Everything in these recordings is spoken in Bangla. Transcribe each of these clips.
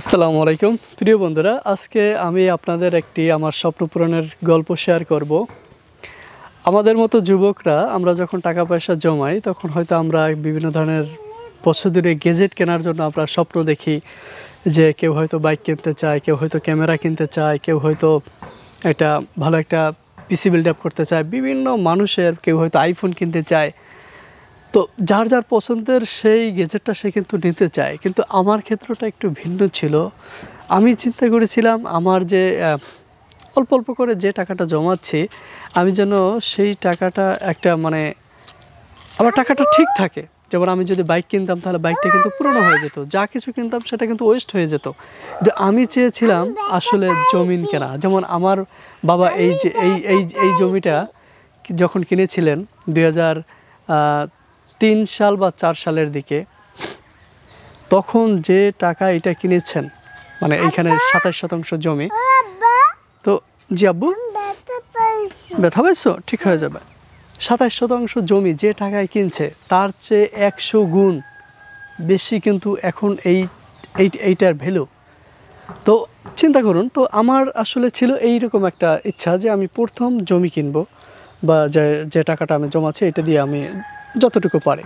আসসালামু আলাইকুম প্রিয় বন্ধুরা আজকে আমি আপনাদের একটি আমার স্বপ্নপূরণের গল্প শেয়ার করব আমাদের মতো যুবকরা আমরা যখন টাকা পয়সা জমাই তখন হয়তো আমরা বিভিন্ন ধরনের পছন্দের গেজেট কেনার জন্য আমরা স্বপ্ন দেখি যে কেউ হয়তো বাইক কিনতে চায় কেউ হয়তো ক্যামেরা কিনতে চায় কেউ হয়তো একটা ভালো একটা পিসি বিল্ড আপ করতে চায় বিভিন্ন মানুষের কেউ হয়তো আইফোন কিনতে চায় তো যার যার পছন্দের সেই গেজেটটা সে কিন্তু নিতে চায় কিন্তু আমার ক্ষেত্রটা একটু ভিন্ন ছিল আমি চিন্তা করেছিলাম আমার যে অল্প অল্প করে যে টাকাটা জমাচ্ছি আমি যেন সেই টাকাটা একটা মানে আমার টাকাটা ঠিক থাকে যেমন আমি যদি বাইক কিনতাম তাহলে বাইকটা কিন্তু পুরনো হয়ে যেত যা কিছু কিনতাম সেটা কিন্তু ওয়েস্ট হয়ে যেত যে আমি চেয়েছিলাম আসলে জমিন কেনা যেমন আমার বাবা এই যে এই এই এই জমিটা যখন কিনেছিলেন দুই তিন সাল বা চার সালের দিকে তখন যে টাকা এটা কিনেছেন মানে এইখানে সাতাশ শতাংশ জমি তো জি আব্বু ব্যথা পাইছো ঠিক হয়ে যাবে সাতাশ শতাংশ জমি যে টাকায় কিনছে তার চেয়ে একশো গুণ বেশি কিন্তু এখন এই এইটার ভ্যালু তো চিন্তা করুন তো আমার আসলে ছিল এই রকম একটা ইচ্ছা যে আমি প্রথম জমি কিনবো বা যে যে টাকাটা আমি জমাছি এটা দিয়ে আমি যতটুকু পারে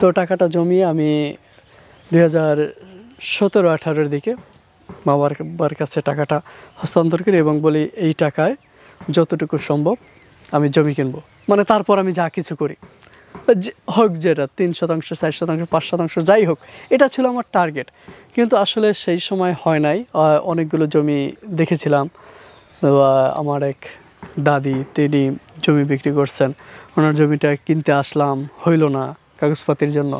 তো টাকাটা জমিয়ে আমি দুই হাজার সতেরো আঠারোর দিকে মা বাবার কাছে টাকাটা হস্তান্তর করি এবং বলি এই টাকায় যতটুকু সম্ভব আমি জমি কিনবো মানে তারপর আমি যা কিছু করি হোক যেটা তিন শতাংশ চার শতাংশ পাঁচ শতাংশ যাই হোক এটা ছিল আমার টার্গেট কিন্তু আসলে সেই সময় হয় নাই অনেকগুলো জমি দেখেছিলাম আমার এক দাদি তিনি জমি বিক্রি করছেন ওনার জমিটা কিনতে আসলাম হইল না কাগজপাতির জন্য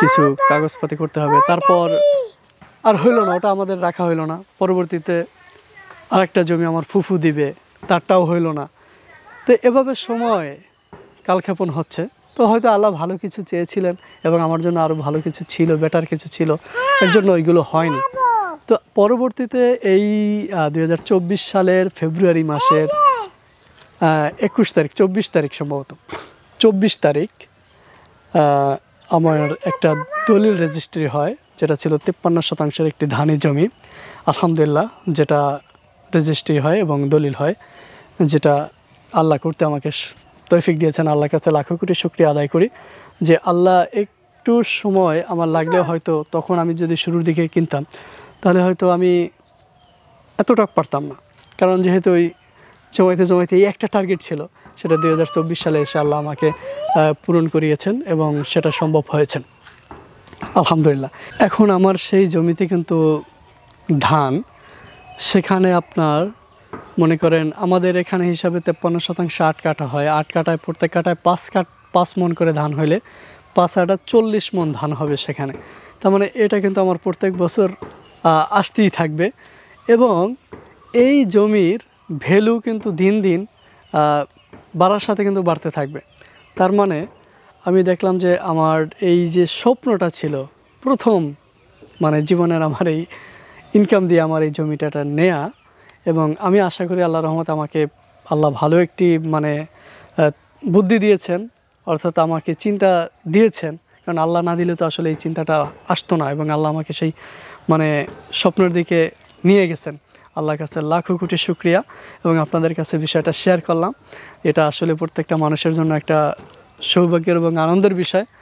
কিছু কাগজপাতি করতে হবে তারপর আর হইল না ওটা আমাদের রাখা হইল না পরবর্তীতে আরেকটা জমি আমার ফুফু দিবে তারটাও হইল না তো এভাবে সময় কালক্ষেপণ হচ্ছে তো হয়তো আল্লাহ ভালো কিছু চেয়েছিলেন এবং আমার জন্য আরও ভালো কিছু ছিল বেটার কিছু ছিল এর জন্য ওইগুলো হয়নি তো পরবর্তীতে এই দুই সালের ফেব্রুয়ারি মাসের একুশ তারিখ চব্বিশ তারিখ সম্ভবত চব্বিশ তারিখ আমার একটা দলিল রেজিস্ট্রি হয় যেটা ছিল তেপ্পান্ন শতাংশের একটি ধানি জমি আলহামদুলিল্লাহ যেটা রেজিস্ট্রি হয় এবং দলিল হয় যেটা আল্লাহ করতে আমাকে তৈফিক দিয়েছেন আল্লাহর কাছে লাখো কোটি শুক্রিয়া আদায় করি যে আল্লাহ একটু সময় আমার লাগলে হয়তো তখন আমি যদি শুরুর দিকে কিনতাম তাহলে হয়তো আমি এতটা পারতাম না কারণ যেহেতু ওই জমাইতে জমাইতে এই একটা টার্গেট ছিল সেটা দুই হাজার চব্বিশ সালে এসে আল্লাহ আমাকে পূরণ করিয়েছেন এবং সেটা সম্ভব হয়েছেন আলহামদুলিল্লাহ এখন আমার সেই জমিতে কিন্তু ধান সেখানে আপনার মনে করেন আমাদের এখানে হিসাবে তেপ্পান্ন শতাংশ আট কাটা হয় আট কাটায় প্রত্যেক কাটায় পাঁচ কাট পাঁচ মন করে ধান হইলে পাঁচ আটা চল্লিশ মন ধান হবে সেখানে তার মানে এটা কিন্তু আমার প্রত্যেক বছর আসতেই থাকবে এবং এই জমির ভ্যালু কিন্তু দিন দিন বাড়ার সাথে কিন্তু বাড়তে থাকবে তার মানে আমি দেখলাম যে আমার এই যে স্বপ্নটা ছিল প্রথম মানে জীবনের আমার এই ইনকাম দিয়ে আমার এই জমিটাটা নেয়া এবং আমি আশা করি আল্লাহ রহমত আমাকে আল্লাহ ভালো একটি মানে বুদ্ধি দিয়েছেন অর্থাৎ আমাকে চিন্তা দিয়েছেন কারণ আল্লাহ না দিলে তো আসলে এই চিন্তাটা আসতো না এবং আল্লাহ আমাকে সেই মানে স্বপ্নের দিকে নিয়ে গেছেন আল্লাহর কাছে লাখো কোটি শুক্রিয়া এবং আপনাদের কাছে বিষয়টা শেয়ার করলাম এটা আসলে প্রত্যেকটা মানুষের জন্য একটা সৌভাগ্যের এবং আনন্দের বিষয়